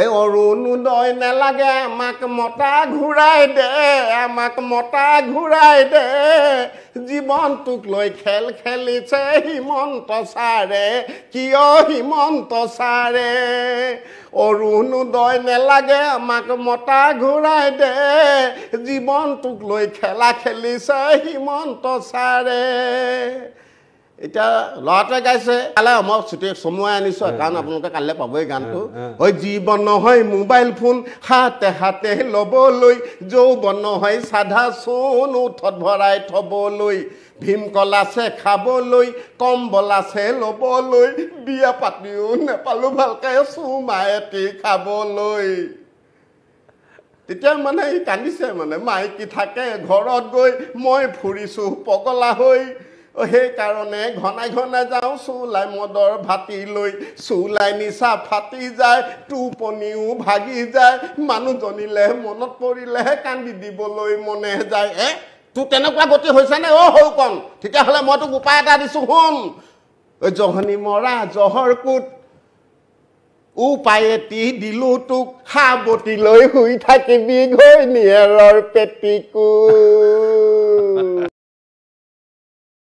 এই অৰুণোদয় নেলাগে আমাক মতা ঘূৰাই দে আমাক মতা ঘূৰাই দে জীৱনটোক লৈ খেল খেলিছে হিমন্ত ছাৰে কিয় হিমন্ত ছাৰে অৰুণোদয় নেলাগে আমাক মতা ঘূৰাই দে জীৱনটোক লৈ খেলা খেলিছে হিমন্ত ছাৰে এতিয়া ল'ৰাটোৱে গাইছে কালে আমাক চুটি চমুৱাই আনিছো কাৰণ আপোনালোকে কালিলৈ পাবই গানটো হয় বন হয় মোবাইল ফোন হাতে হাতে ল'বলৈ যৌ বন হয় চাধা চোন ওঠত ভৰাই থ'বলৈ ভীম ভীমকল আছে খাবলৈ কম্বল আছে ল'বলৈ বিয়া পাতিও নেপালোঁ ভালকৈ চুমায়েতি খাবলৈ তেতিয়া মানে কান্দিছে মানে মাইকী থাকে ঘৰত গৈ মই ফুৰিছোঁ পগলা হৈ সেইকাৰণে ঘনাই ঘনাই যাওঁ চুলাই মদৰ ভাতি লৈ চুলাই নিচা ফাটি যায় টোপনিও ভাগি যায় মানুহ মনত পৰিলেহে কান্দি দিবলৈ মনে যায় এ তোৰ তেনেকুৱা গতি হৈছে নে অ' সৰুকণ তেতিয়াহ'লে মই তোক উপায় এটা দিছোঁ শুন জহনী মৰা জহৰ কোট উপায় এটি দিলোঁ তোক সাৱতি লৈ শুই থাকিবি ঘৈণীয়েৰৰ পেটিকোট